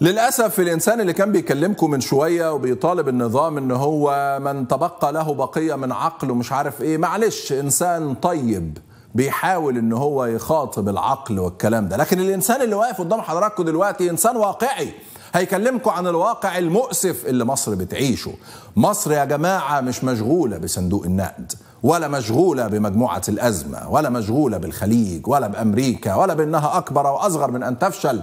للأسف الإنسان اللي كان بيكلمكم من شوية وبيطالب النظام إن هو من تبقى له بقية من عقل ومش عارف إيه معلش إنسان طيب بيحاول إن هو يخاطب العقل والكلام ده لكن الإنسان اللي واقف قدام حضراتكم دلوقتي إنسان واقعي هيكلمكم عن الواقع المؤسف اللي مصر بتعيشه مصر يا جماعة مش مشغولة بصندوق النقد ولا مشغولة بمجموعة الأزمة ولا مشغولة بالخليج ولا بأمريكا ولا بأنها أكبر وأصغر من أن تفشل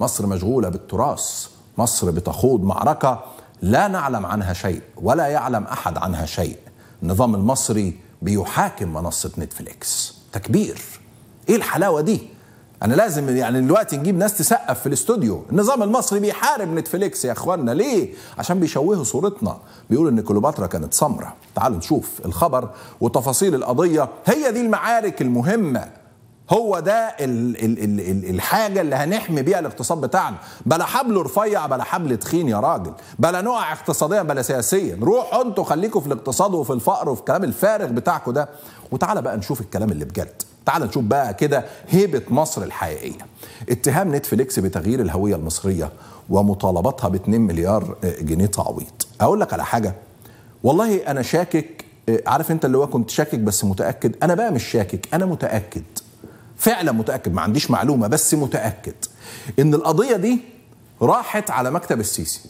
مصر مشغولة بالتراث مصر بتخوض معركة لا نعلم عنها شيء ولا يعلم أحد عنها شيء النظام المصري بيحاكم منصة نتفليكس تكبير إيه الحلاوة دي؟ أنا لازم يعني دلوقتي نجيب ناس تسقف في الاستوديو النظام المصري بيحارب نتفليكس يا إخوانا ليه؟ عشان بيشوهوا صورتنا بيقولوا إن كليوباترا كانت سمرة تعالوا نشوف الخبر وتفاصيل القضية هي دي المعارك المهمة هو ده الـ الـ الـ الـ الحاجه اللي هنحمي بيها الاقتصاد بتاعنا بلا حبل رفيع بلا حبل تخين يا راجل بلا نقع اقتصاديا بلا سياسيا روحوا انتوا خليكم في الاقتصاد وفي الفقر وفي الكلام الفارغ بتاعكم ده وتعالى بقى نشوف الكلام اللي بجد تعالى نشوف بقى كده هيبة مصر الحقيقية اتهام نتفليكس بتغيير الهوية المصرية ومطالبتها ب 2 مليار آه، جنيه تعويض اقول لك على حاجة والله انا شاكك آه، عارف انت اللي هو كنت شاكك بس متأكد انا بقى مش شاكك انا متأكد فعلا متاكد ما عنديش معلومه بس متاكد ان القضيه دي راحت على مكتب السيسي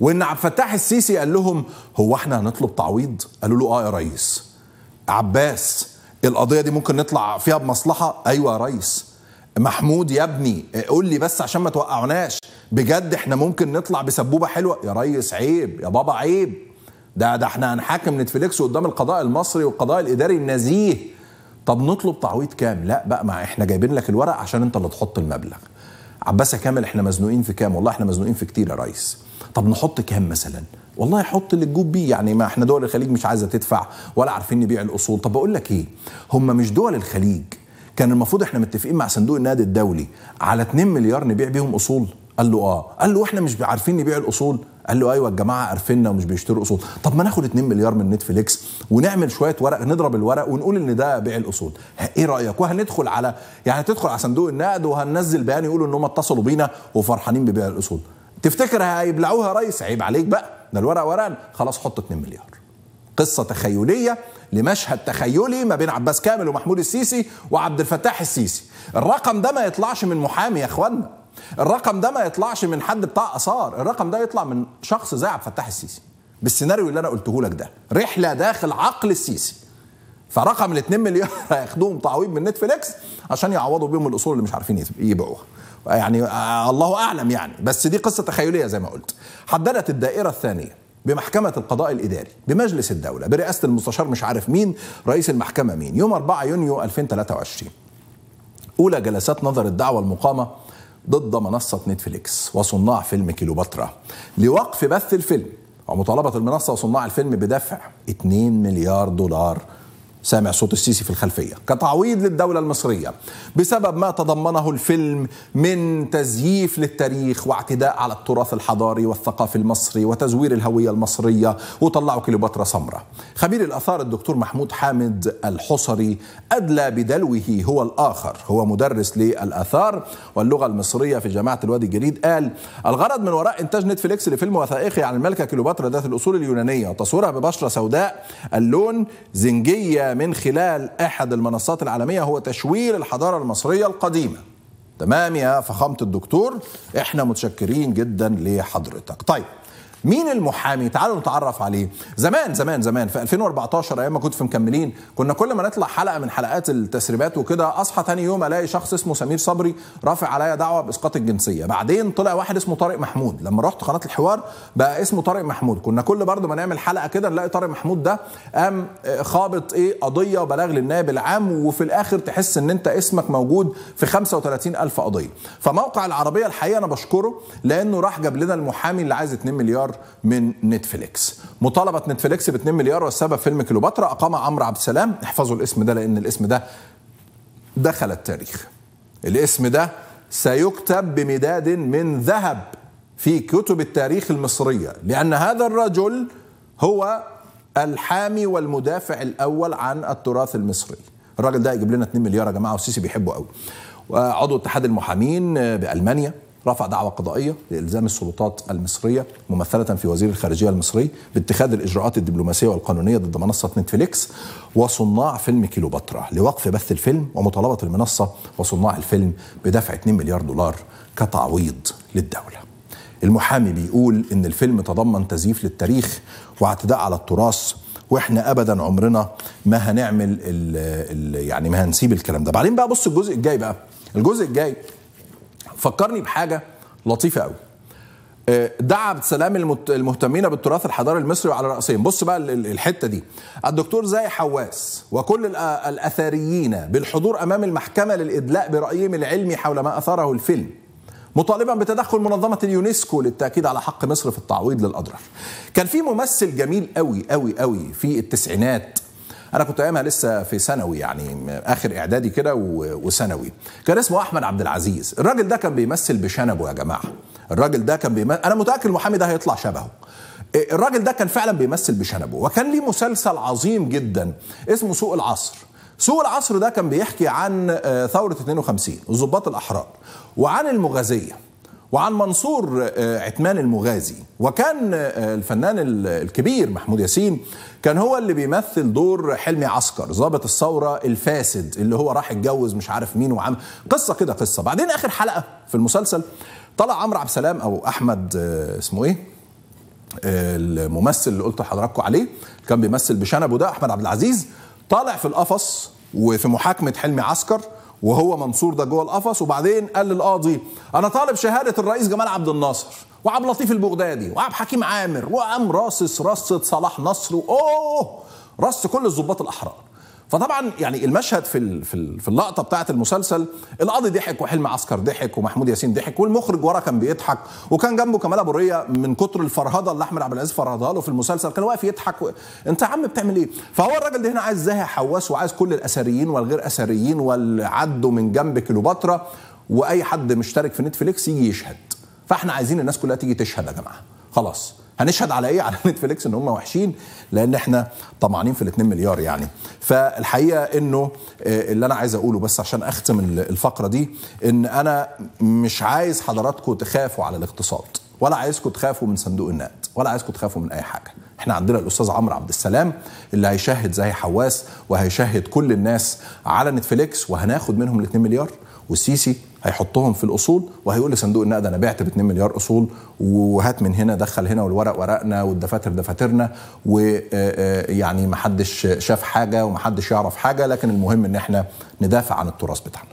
وان عبد الفتاح السيسي قال لهم هو احنا هنطلب تعويض قالوا له اه يا ريس عباس القضيه دي ممكن نطلع فيها بمصلحه ايوه يا ريس محمود يا ابني قول لي بس عشان ما توقعناش بجد احنا ممكن نطلع بسبوبه حلوه يا ريس عيب يا بابا عيب ده ده احنا هنحاكم نتفليكس قدام القضاء المصري والقضاء الاداري النزيه طب نطلب تعويض كام لا بقى ما احنا جايبين لك الورق عشان انت اللي تحط المبلغ عباس يا كامل احنا مزنوقين في كام والله احنا مزنوقين في كتير يا ريس طب نحط كام مثلا والله حط اللي تجوب بيه يعني ما احنا دول الخليج مش عايزه تدفع ولا عارفين نبيع الاصول طب بقول لك ايه هم مش دول الخليج كان المفروض احنا متفقين مع صندوق النقد الدولي على 2 مليار نبيع بيهم اصول قال له اه قال له احنا مش عارفين نبيع الاصول قال له ايوه الجماعه عارفيننا ومش بيشتروا اصول طب ما ناخد 2 مليار من نتفليكس ونعمل شويه ورق نضرب الورق ونقول ان ده بيع الاصول ايه رايك وهندخل على يعني تدخل على صندوق النقد وهننزل بيان يقولوا ان هم اتصلوا بينا وفرحانين ببيع الاصول تفتكر هيبلعوها يا ريس عيب عليك بقى ده الورق ورقنا خلاص حط 2 مليار قصه تخيليه لمشهد تخيلي ما بين عباس كامل ومحمود السيسي وعبد الفتاح السيسي الرقم ده ما يطلعش من محامي يا اخوانا الرقم ده ما يطلعش من حد بتاع اثار الرقم ده يطلع من شخص زي عبد الفتاح السيسي بالسيناريو اللي انا قلته لك ده رحله داخل عقل السيسي فرقم ال 2 مليار هياخدوهم تعويض من نتفليكس عشان يعوضوا بيهم الاصول اللي مش عارفين يبيعوها يعني آه، الله اعلم يعني بس دي قصه تخيليه زي ما قلت حددت الدائره الثانيه بمحكمة القضاء الإداري بمجلس الدولة برئاسة المستشار مش عارف مين رئيس المحكمة مين يوم 4 يونيو 2023 أولى جلسات نظر الدعوة المقامة ضد منصة نتفليكس وصناع فيلم كيلوباترا لوقف بث الفيلم ومطالبة المنصة وصناع الفيلم بدفع 2 مليار دولار سامع صوت السيسي في الخلفية كتعويض للدولة المصرية بسبب ما تضمنه الفيلم من تزييف للتاريخ واعتداء على التراث الحضاري والثقافي المصري وتزوير الهوية المصرية وطلعوا كليوباترا سمراء خبير الآثار الدكتور محمود حامد الحصري أدلى بدلوه هو الآخر هو مدرس للآثار واللغة المصرية في جامعة الوادي الجديد قال الغرض من وراء إنتاج نتفليكس لفيلم وثائقي عن الملكة كليوباترا ذات الأصول اليونانية وتصويرها ببشرة سوداء اللون زنجية من خلال احد المنصات العالميه هو تشوير الحضاره المصريه القديمه تمام يا فخامه الدكتور احنا متشكرين جدا لحضرتك طيب مين المحامي تعالوا نتعرف عليه زمان زمان زمان في 2014 ايام ما كنت في مكملين كنا كل ما نطلع حلقه من حلقات التسريبات وكده اصحى ثاني يوم الاقي شخص اسمه سمير صبري رافع عليا دعوه باسقاط الجنسيه بعدين طلع واحد اسمه طارق محمود لما رحت قناه الحوار بقى اسمه طارق محمود كنا كل برضه ما نعمل حلقه كده نلاقي طارق محمود ده قام آه، خابط ايه قضيه وبلاغ للنائب العام وفي الاخر تحس ان انت اسمك موجود في 35000 قضيه فموقع العربيه الحقيقه انا بشكره لانه راح جاب لنا المحامي اللي عايز 2 مليار من نتفليكس مطالبه نتفليكس ب 2 مليار والسبب فيلم كليوباترا اقام عمرو عبد السلام احفظوا الاسم ده لان الاسم ده دخل التاريخ الاسم ده سيكتب بمداد من ذهب في كتب التاريخ المصريه لان هذا الرجل هو الحامي والمدافع الاول عن التراث المصري الراجل ده يجيب لنا 2 مليار يا جماعه والسيسي بيحبه قوي آه، عضو اتحاد المحامين آه، بالمانيا رفع دعوى قضائية لإلزام السلطات المصرية ممثلة في وزير الخارجية المصري باتخاذ الإجراءات الدبلوماسية والقانونية ضد منصة نتفليكس وصناع فيلم كيلوباترا لوقف بث الفيلم ومطالبة المنصة وصناع الفيلم بدفع 2 مليار دولار كتعويض للدولة المحامي بيقول إن الفيلم تضمن تزييف للتاريخ واعتداء على التراث واحنا ابدا عمرنا ما هنعمل الـ الـ يعني ما هنسيب الكلام ده بعدين بقى بص الجزء الجاي بقى الجزء الجاي فكرني بحاجه لطيفه قوي آه، دعا عبد السلام المهتمين بالتراث الحضاري المصري على راسهم بص بقى الحته دي الدكتور زاي حواس وكل الاثريين بالحضور امام المحكمه للادلاء برايهم العلمي حول ما اثاره الفيلم مطالبا بتدخل منظمه اليونسكو للتاكيد على حق مصر في التعويض للاضرار كان في ممثل جميل قوي قوي قوي في التسعينات انا كنت ايامها لسه في ثانوي يعني اخر اعدادي كده وثانوي كان اسمه احمد عبد العزيز الراجل ده كان بيمثل بشنبه يا جماعه الراجل ده كان بيمثل انا متاكد المحامي ده هيطلع شبهه الراجل ده كان فعلا بيمثل بشنبه وكان ليه مسلسل عظيم جدا اسمه سوق العصر سوق العصر ده كان بيحكي عن آه، ثورة 52 الضباط الأحرار وعن المغازية وعن منصور آه، عثمان المغازي وكان آه، الفنان الكبير محمود ياسين كان هو اللي بيمثل دور حلمي عسكر ضابط الثوره الفاسد اللي هو راح اتجوز مش عارف مين وعم قصه كده قصه بعدين اخر حلقه في المسلسل طلع عمرو عبد السلام او احمد آه، اسمه ايه الممثل اللي قلت لحضراتكم عليه كان بيمثل بشنبه ده احمد عبد العزيز طالع في القفص وفي محاكمه حلمي عسكر وهو منصور ده جوه القفص وبعدين قال للقاضي انا طالب شهاده الرئيس جمال عبد الناصر وعبد اللطيف البغدادي وعبد حكيم عامر وقام راصص رصه صلاح نصر اوه رص كل الظباط الاحرار فطبعا يعني المشهد في في اللقطه بتاعه المسلسل القاضي ضحك وحلم عسكر ضحك ومحمود ياسين ضحك والمخرج ورا كان بيضحك وكان جنبه كمال ابو ريه من كتر الفرهده اللي احمد عبد العزيز فرهدها له في المسلسل كان واقف يضحك و... انت يا عم بتعمل ايه؟ فهو الراجل ده هنا عايز زاهي حواس وعايز كل الاثريين والغير اثريين واللي عدوا من جنب كليوباترا واي حد مشترك في نتفليكس يجي يشهد فاحنا عايزين الناس كلها تيجي تشهد يا جماعه خلاص هنشهد على ايه على نتفليكس ان هم وحشين لان احنا طمعانين في ال 2 مليار يعني فالحقيقه انه آه، اللي انا عايز اقوله بس عشان اختم الفقره دي ان انا مش عايز حضراتكم تخافوا على الاقتصاد ولا عايزكم تخافوا من صندوق النقد ولا عايزكم تخافوا من اي حاجه احنا عندنا الاستاذ عمرو عبد السلام اللي هيشهد زي حواس وهيشهد كل الناس على نتفليكس وهناخد منهم ال 2 مليار والسيسي هيحطهم في الاصول وهيقول لصندوق النقد انا بعت ب 2 مليار اصول وهات من هنا دخل هنا والورق ورقنا والدفاتر دفاترنا ويعني آه، آه، محدش شاف حاجه ومحدش يعرف حاجه لكن المهم ان احنا ندافع عن التراث بتاعنا